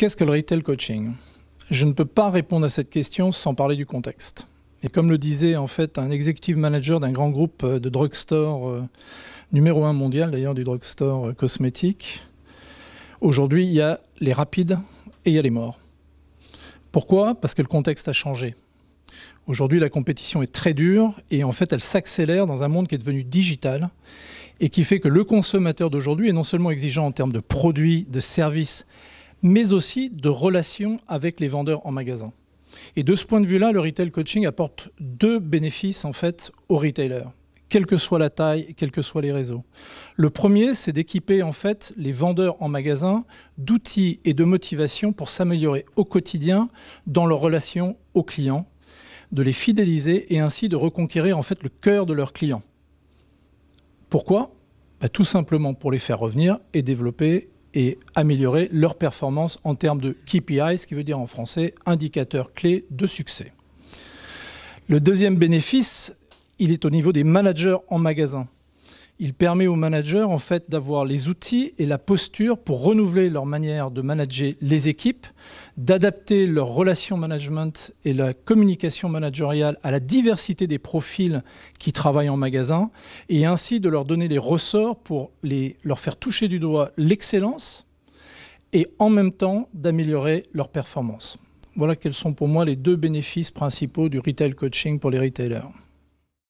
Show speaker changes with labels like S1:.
S1: Qu'est-ce que le retail coaching Je ne peux pas répondre à cette question sans parler du contexte. Et comme le disait en fait un executive manager d'un grand groupe euh, de drugstore, euh, numéro un mondial d'ailleurs du drugstore euh, cosmétique, aujourd'hui il y a les rapides et il y a les morts. Pourquoi Parce que le contexte a changé. Aujourd'hui, la compétition est très dure et en fait, elle s'accélère dans un monde qui est devenu digital et qui fait que le consommateur d'aujourd'hui est non seulement exigeant en termes de produits, de services, mais aussi de relations avec les vendeurs en magasin. Et de ce point de vue-là, le retail coaching apporte deux bénéfices en fait aux retailers, quelle que soit la taille, quels que soient les réseaux. Le premier, c'est d'équiper en fait les vendeurs en magasin d'outils et de motivation pour s'améliorer au quotidien dans leur relation aux clients, de les fidéliser et ainsi de reconquérir en fait le cœur de leurs clients. Pourquoi bah, Tout simplement pour les faire revenir et développer et améliorer leur performance en termes de KPI, ce qui veut dire en français indicateur clé de succès. Le deuxième bénéfice, il est au niveau des managers en magasin. Il permet aux managers en fait d'avoir les outils et la posture pour renouveler leur manière de manager les équipes, d'adapter leur relation management et la communication managériale à la diversité des profils qui travaillent en magasin et ainsi de leur donner les ressorts pour les, leur faire toucher du doigt l'excellence et en même temps d'améliorer leur performance. Voilà quels sont pour moi les deux bénéfices principaux du retail coaching pour les retailers.